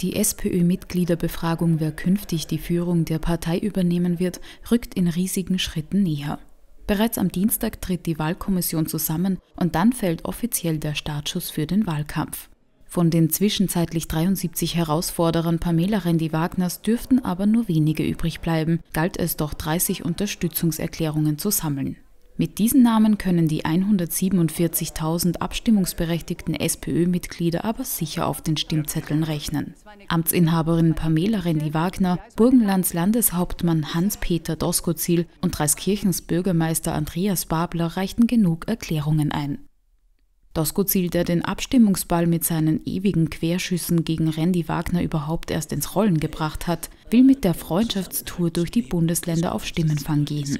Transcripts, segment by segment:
Die SPÖ-Mitgliederbefragung, wer künftig die Führung der Partei übernehmen wird, rückt in riesigen Schritten näher. Bereits am Dienstag tritt die Wahlkommission zusammen und dann fällt offiziell der Startschuss für den Wahlkampf. Von den zwischenzeitlich 73 Herausforderern Pamela Rendi-Wagners dürften aber nur wenige übrig bleiben, galt es doch 30 Unterstützungserklärungen zu sammeln. Mit diesen Namen können die 147.000 abstimmungsberechtigten SPÖ-Mitglieder aber sicher auf den Stimmzetteln rechnen. Amtsinhaberin Pamela Rendi-Wagner, Burgenlands Landeshauptmann Hans-Peter Doskozil und Dreiskirchens Bürgermeister Andreas Babler reichten genug Erklärungen ein. Doskozil, der den Abstimmungsball mit seinen ewigen Querschüssen gegen Randy Wagner überhaupt erst ins Rollen gebracht hat, will mit der Freundschaftstour durch die Bundesländer auf Stimmenfang gehen.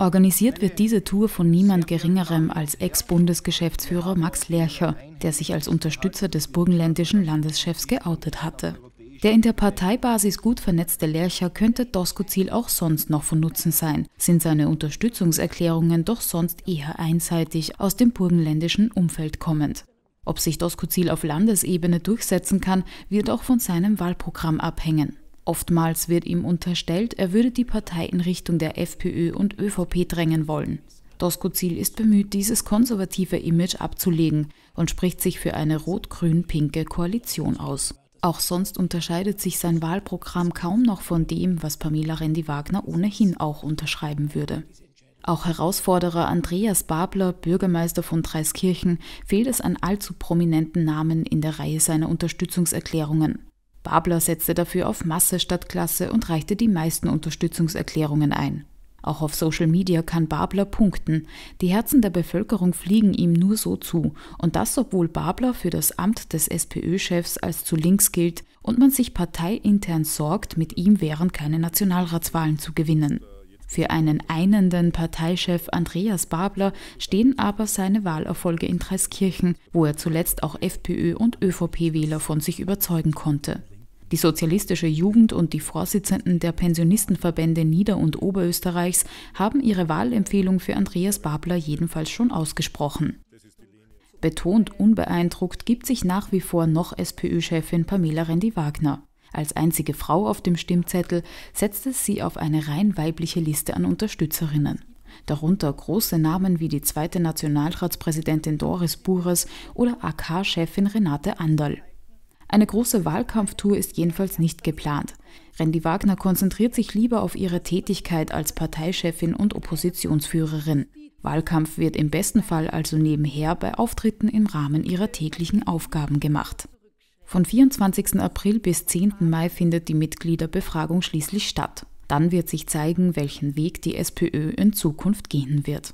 Organisiert wird diese Tour von niemand Geringerem als Ex-Bundesgeschäftsführer Max Lercher, der sich als Unterstützer des burgenländischen Landeschefs geoutet hatte. Der in der Parteibasis gut vernetzte Lercher könnte Doskozil auch sonst noch von Nutzen sein, sind seine Unterstützungserklärungen doch sonst eher einseitig aus dem burgenländischen Umfeld kommend. Ob sich Doskozil auf Landesebene durchsetzen kann, wird auch von seinem Wahlprogramm abhängen. Oftmals wird ihm unterstellt, er würde die Partei in Richtung der FPÖ und ÖVP drängen wollen. Doskozil ist bemüht, dieses konservative Image abzulegen und spricht sich für eine rot-grün-pinke Koalition aus. Auch sonst unterscheidet sich sein Wahlprogramm kaum noch von dem, was Pamela Rendi-Wagner ohnehin auch unterschreiben würde. Auch Herausforderer Andreas Babler, Bürgermeister von Dreiskirchen, fehlt es an allzu prominenten Namen in der Reihe seiner Unterstützungserklärungen. Babler setzte dafür auf Masse statt Klasse und reichte die meisten Unterstützungserklärungen ein. Auch auf Social Media kann Babler punkten. Die Herzen der Bevölkerung fliegen ihm nur so zu. Und das, obwohl Babler für das Amt des SPÖ-Chefs als zu links gilt und man sich parteiintern sorgt, mit ihm wären keine Nationalratswahlen zu gewinnen. Für einen einenden Parteichef Andreas Babler stehen aber seine Wahlerfolge in Dreiskirchen, wo er zuletzt auch FPÖ- und ÖVP-Wähler von sich überzeugen konnte. Die sozialistische Jugend und die Vorsitzenden der Pensionistenverbände Nieder- und Oberösterreichs haben ihre Wahlempfehlung für Andreas Babler jedenfalls schon ausgesprochen. Betont unbeeindruckt gibt sich nach wie vor noch SPÖ-Chefin Pamela Rendi-Wagner. Als einzige Frau auf dem Stimmzettel setzte sie auf eine rein weibliche Liste an Unterstützerinnen. Darunter große Namen wie die zweite Nationalratspräsidentin Doris Bures oder AK-Chefin Renate Anderl. Eine große Wahlkampftour ist jedenfalls nicht geplant. Randy Wagner konzentriert sich lieber auf ihre Tätigkeit als Parteichefin und Oppositionsführerin. Wahlkampf wird im besten Fall also nebenher bei Auftritten im Rahmen ihrer täglichen Aufgaben gemacht. Von 24. April bis 10. Mai findet die Mitgliederbefragung schließlich statt. Dann wird sich zeigen, welchen Weg die SPÖ in Zukunft gehen wird.